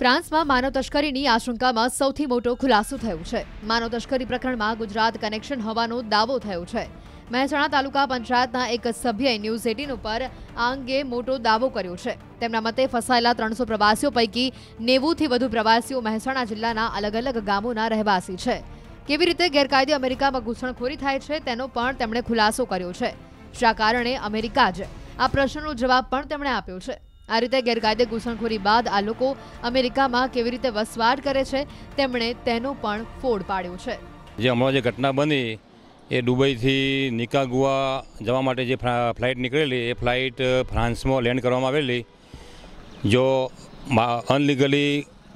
ફ્રાન્સમાં માનવ તસ્કરીની આશંકામાં સૌથી મોટો ખુલાસો થયો છે માનવ તસ્કરી પ્રકરણમાં ગુજરાત કનેક્શન હોવાનો દાવો થયો છે મહેસાણા તાલુકા પંચાયતના એક સભ્યએ ન્યૂઝ એટીન ઉપર આ અંગે મોટો દાવો કર્યો છે તેમના મતે ફસાયેલા ત્રણસો પ્રવાસીઓ પૈકી નેવુંથી વધુ પ્રવાસીઓ મહેસાણા જિલ્લાના અલગ અલગ ગામોના રહેવાસી છે કેવી રીતે ગેરકાયદે અમેરિકામાં ઘૂસણખોરી થાય છે તેનો પણ તેમણે ખુલાસો કર્યો છે શા કારણે અમેરિકા જ આ પ્રશ્નનો જવાબ પણ તેમણે આપ્યો છે આ રીતે ગેરકાયદે ઘૂસણખોરી બાદ આ લોકો અમેરિકામાં કેવી રીતે વસવાટ કરે છે તેમણે તેનો પણ ફોડ પાડ્યો છે જે હમણાં જે ઘટના બની એ દુબઈથી નિકાગુઆ જવા માટે જે ફ્લાઇટ નીકળેલી એ ફ્લાઇટ ફ્રાન્સમાં લેન્ડ કરવામાં આવેલી જો અનલીગલી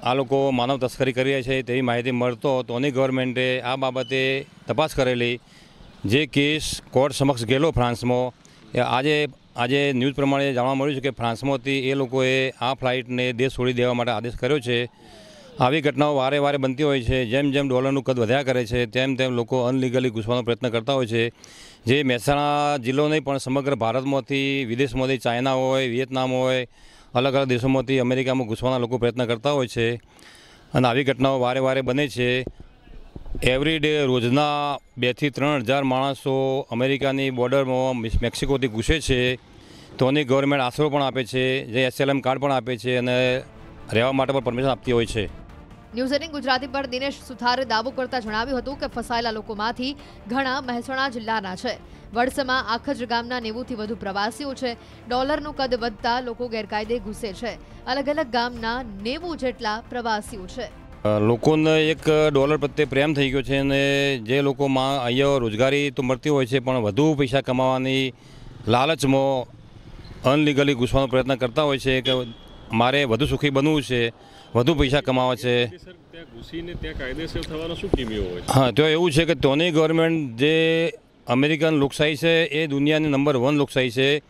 આ લોકો માનવ તસ્કરી કરી રહ્યા છે તેવી માહિતી મળતો તોની ગવર્મેન્ટે આ બાબતે તપાસ કરેલી જે કેસ કોર્ટ સમક્ષ ગયેલો ફ્રાન્સમાં એ આજે આજે ન્યૂઝ પ્રમાણે જાણવા મળ્યું છે કે ફ્રાન્સમાંથી એ લોકોએ આ ફ્લાઇટને દેશ છોડી દેવા માટે આદેશ કર્યો છે આવી ઘટનાઓ વારે વારે બનતી હોય છે જેમ જેમ ડોલરનું કદ વધ્યા કરે છે તેમ તેમ લોકો અનલીગલી ઘૂસવાનો પ્રયત્ન કરતા હોય છે જે મહેસાણા જિલ્લો નહીં પણ સમગ્ર ભારતમાંથી વિદેશમાંથી ચાઇના હોય વિયેતનામ હોય અલગ અલગ દેશોમાંથી અમેરિકામાં ઘૂસવાના લોકો પ્રયત્ન કરતા હોય છે અને આવી ઘટનાઓ વારે વારે બને છે એવરી ડે રોજના બેથી ત્રણ હજાર માણસો અમેરિકાની બોર્ડરમાં મેક્સિકોથી ઘૂસે છે તોની ગવર્મેન્ટ આશરો પણ આપે છે જે એસએલએમ કાર્ડ પણ આપે છે અને રહેવા માટે પણ પરમિશન આપતી હોય છે ન્યૂઝ એટીન ગુજરાતી પર દિનેશ સુથારે દાવો કરતા જણાવ્યું હતું કે ફસાયેલા લોકોમાંથી ઘણા મહેસાણા જિલ્લાના છે વડસમાં આખજ ગામના નેવુંથી વધુ પ્રવાસીઓ છે ડોલરનું કદ વધતા લોકો ગેરકાયદે ઘૂસે છે અલગ અલગ ગામના નેવું જેટલા પ્રવાસીઓ છે લોકોને એક ડોલર પ્રત્યે પ્રેમ થઈ ગયો છે અને જે લોકોમાં અહીંયા રોજગારી તો મળતી હોય છે પણ વધુ પૈસા કમાવાની લાલચમાં અનલીગલી ઘૂસવાનો પ્રયત્ન કરતા હોય છે કે મારે વધુ સુખી બનવું છે વધુ પૈસા કમાવા છે હા તો એવું છે કે તોની ગવર્મેન્ટ જે અમેરિકન લોકશાહી છે એ દુનિયાની નંબર વન લોકશાહી છે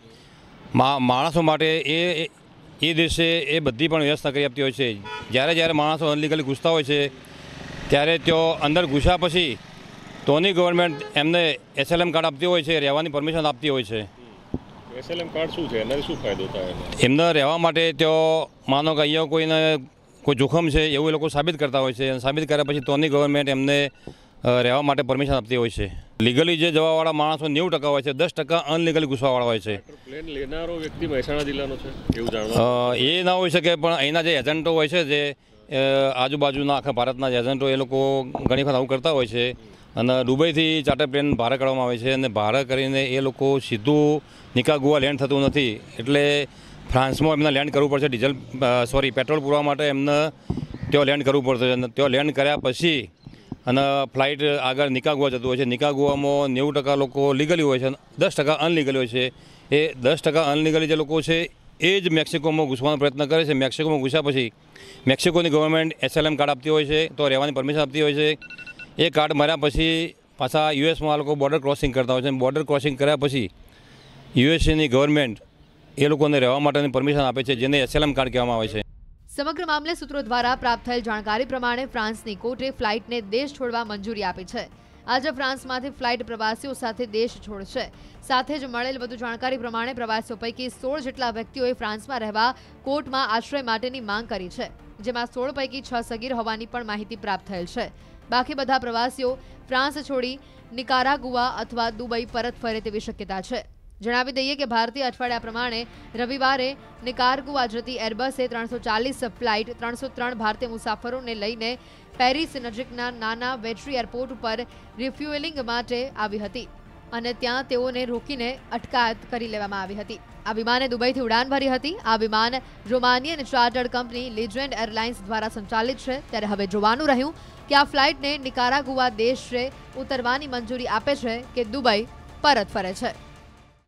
માણસો માટે એ એ દિવસે એ બધી પણ વ્યવસ્થા કરી આપતી હોય છે જ્યારે જ્યારે માણસો અનલીગલી ઘૂસતા હોય છે ત્યારે તેઓ અંદર ઘૂસ્યા પછી તોની ગવર્મેન્ટ એમને એસએલએમ કાર્ડ આપતી હોય છે રહેવાની પરમિશન આપતી હોય છે એસએલએમ કાર્ડ શું છે એનાથી શું ફાયદો થાય એમને રહેવા માટે તેઓ માનો કે અહીંયા કોઈને કોઈ જોખમ છે એવું એ લોકો સાબિત કરતા હોય છે અને સાબિત કર્યા પછી તોની ગવર્મેન્ટ એમને રહેવા માટે પરમિશન આપતી હોય છે લીગલી જે જવાવાળા માણસો નેવું ટકા હોય છે દસ ટકા અનલીગલી ઘૂસવાવાળા હોય છે એ ના હોઈ શકે પણ અહીંના જે એજન્ટો હોય છે જે આજુબાજુના આખા ભારતના જે એજન્ટો એ લોકો ઘણી વખત આવું કરતા હોય છે અને દુબઈથી ચાર્ટર પ્લેન ભારે કાઢવામાં આવે છે અને ભાડે કરીને એ લોકો સીધું નિકાગુઆ લેન્ડ થતું નથી એટલે ફ્રાન્સમાં એમને લેન્ડ કરવું પડશે ડીઝલ સોરી પેટ્રોલ પૂરવા માટે એમને ત્યાં લેન્ડ કરવું પડશે અને ત્યાં લેન્ડ કર્યા પછી અને ફ્લાઇટ આગળ નિકાગોવા જતું હોય છે નિકાગોવામાં નેવું ટકા લોકો લીગલી હોય છે દસ ટકા અનલીગલી હોય છે એ દસ ટકા અનલીગલી જે લોકો છે એ જ મેક્સિકોમાં ઘૂસવાનો પ્રયત્ન કરે છે મેક્સિકોમાં ઘૂસ્યા પછી મેક્સિકોની ગવર્મેન્ટ એસએલએમ કાર્ડ આપતી હોય છે તો રહેવાની પરમિશન આપતી હોય છે એ કાર્ડ મર્યા પછી પાછા યુએસમાં લોકો બોર્ડર ક્રોસિંગ કરતા હોય છે બોર્ડર ક્રોસિંગ કર્યા પછી યુએસએની ગવર્મેન્ટ એ લોકોને રહેવા માટેની પરમિશન આપે છે જેને એસએલએમ કાર્ડ કહેવામાં આવે છે સમગ્ર મામલે સૂત્રો દ્વારા પ્રાપ્ત થયેલ જાણકારી પ્રમાણે ફ્રાન્સની કોર્ટે ફ્લાઇટને દેશ છોડવા મંજૂરી આપી છે આજે ફ્રાન્સમાંથી ફ્લાઇટ પ્રવાસીઓ સાથે દેશ છોડશે સાથે જ મળેલ વધુ જાણકારી પ્રમાણે પ્રવાસીઓ પૈકી સોળ જેટલા વ્યક્તિઓએ ફ્રાન્સમાં રહેવા કોર્ટમાં આશ્રય માટેની માંગ કરી છે જેમાં સોળ પૈકી છ સગીર હોવાની પણ માહિતી પ્રાપ્ત થયેલ છે બાકી બધા પ્રવાસીઓ ફ્રાન્સ છોડી નિકારાગુઆ અથવા દુબઈ પરત ફરે તેવી શક્યતા છે જણાવી દઈએ કે ભારતીય અઠવાડિયા પ્રમાણે રવિવારે નિકારગુઆ જતી એરબસે ત્રણસો ચાલીસ ફ્લાઇટ ત્રણસો ત્રણ ભારતીય મુસાફરોને લઈને પેરિસ નજીકના નાના વેટરી એરપોર્ટ ઉપર રિફ્યુએલિંગ માટે આવી હતી અને ત્યાં તેઓને રોકીને અટકાયત કરી લેવામાં આવી હતી આ વિમાને દુબઈથી ઉડાન ભરી હતી આ વિમાન Romanian chartered company Legend Airlines દ્વારા સંચાલિત છે ત્યારે હવે જોવાનું રહ્યું કે આ ફ્લાઇટને નિકારાગુઆ દેશે ઉતરવાની મંજૂરી આપે છે કે દુબઈ પરત ફરે છે